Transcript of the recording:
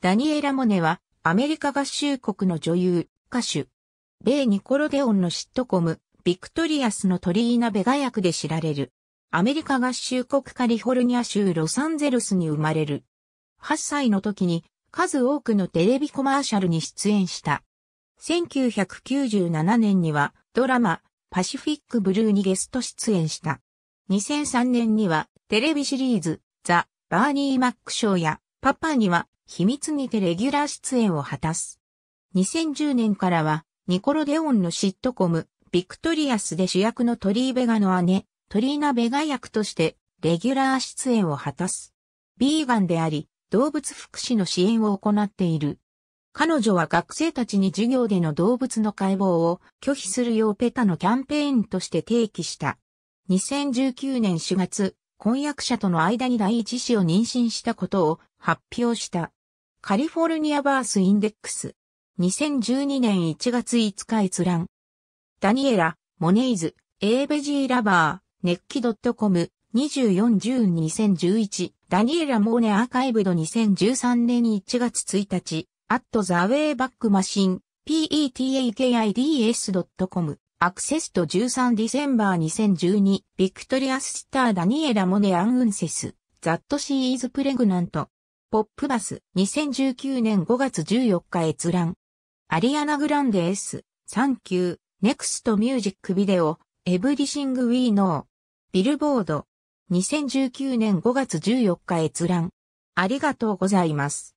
ダニエラ・モネは、アメリカ合衆国の女優、歌手。米ニコロデオンのシットコム、ビクトリアスのトリーナ・ベガ役で知られる。アメリカ合衆国カリフォルニア州ロサンゼルスに生まれる。8歳の時に数多くのテレビコマーシャルに出演した。1997年にはドラマパシフィックブルーにゲスト出演した。2003年にはテレビシリーズザ・バーニー・マック賞やパパには秘密にてレギュラー出演を果たす。2010年からは、ニコロデオンのシットコム、ビクトリアスで主役のトリー・ベガの姉、トリーナ・ベガ役として、レギュラー出演を果たす。ビーガンであり、動物福祉の支援を行っている。彼女は学生たちに授業での動物の解剖を拒否するようペタのキャンペーンとして提起した。2019年4月、婚約者との間に第一子を妊娠したことを発表した。カリフォルニアバースインデックス。2012年1月5日閲覧。ダニエラ、モネイズ、エーベジーラバー、ネッキドットコム、24-10-2011、ダニエラ・モーネアーカイブド2013年1月1日、アットザ・ウェイバックマシン、p e t a k i d s c o m アクセスト13ディセンバー2012、ビクトリアス・スター・ダニエラ・モネ・アン・ウンセス、ザット・シーイズ・プレグナント。ポップバス2019年5月14日閲覧。アリアナ・グランデ S、サンキュー、ネクストミュージックビデオ、エブリシング・ウィー・ノー。ビルボード2019年5月14日閲覧。ありがとうございます。